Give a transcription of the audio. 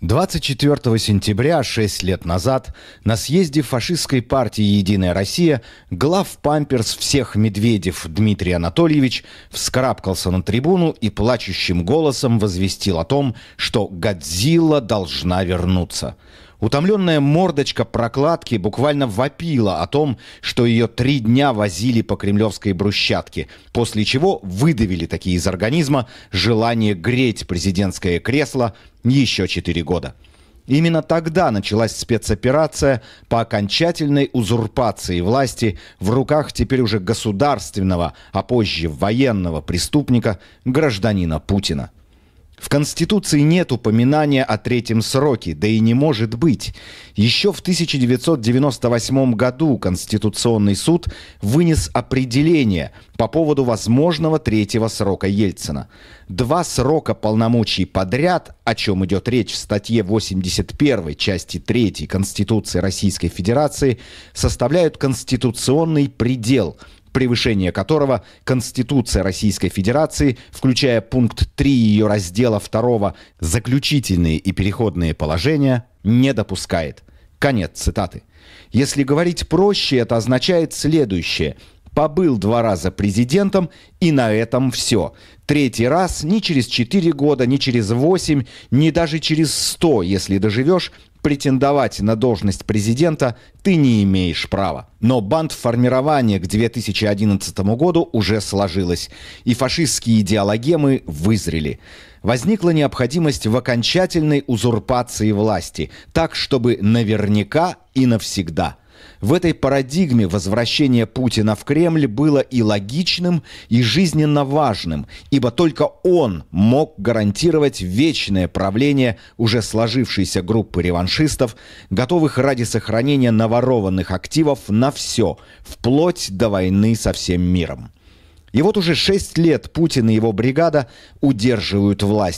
24 сентября, 6 лет назад, на съезде фашистской партии «Единая Россия» глав памперс всех Медведев Дмитрий Анатольевич вскарабкался на трибуну и плачущим голосом возвестил о том, что «Годзилла должна вернуться». Утомленная мордочка прокладки буквально вопила о том, что ее три дня возили по кремлевской брусчатке, после чего выдавили такие из организма желание греть президентское кресло еще четыре года. Именно тогда началась спецоперация по окончательной узурпации власти в руках теперь уже государственного, а позже военного преступника, гражданина Путина. В Конституции нет упоминания о третьем сроке, да и не может быть. Еще в 1998 году Конституционный суд вынес определение по поводу возможного третьего срока Ельцина. Два срока полномочий подряд, о чем идет речь в статье 81 части 3 Конституции Российской Федерации, составляют конституционный предел – превышение которого Конституция Российской Федерации, включая пункт 3 ее раздела 2 «Заключительные и переходные положения», не допускает. Конец цитаты. Если говорить проще, это означает следующее. Побыл два раза президентом, и на этом все. Третий раз ни через четыре года, ни через восемь, ни даже через сто, если доживешь, претендовать на должность президента ты не имеешь права. Но банд формирования к 2011 году уже сложилось, и фашистские идеологемы вызрели. Возникла необходимость в окончательной узурпации власти, так, чтобы наверняка и навсегда – в этой парадигме возвращение Путина в Кремль было и логичным, и жизненно важным, ибо только он мог гарантировать вечное правление уже сложившейся группы реваншистов, готовых ради сохранения наворованных активов на все, вплоть до войны со всем миром. И вот уже шесть лет Путин и его бригада удерживают власть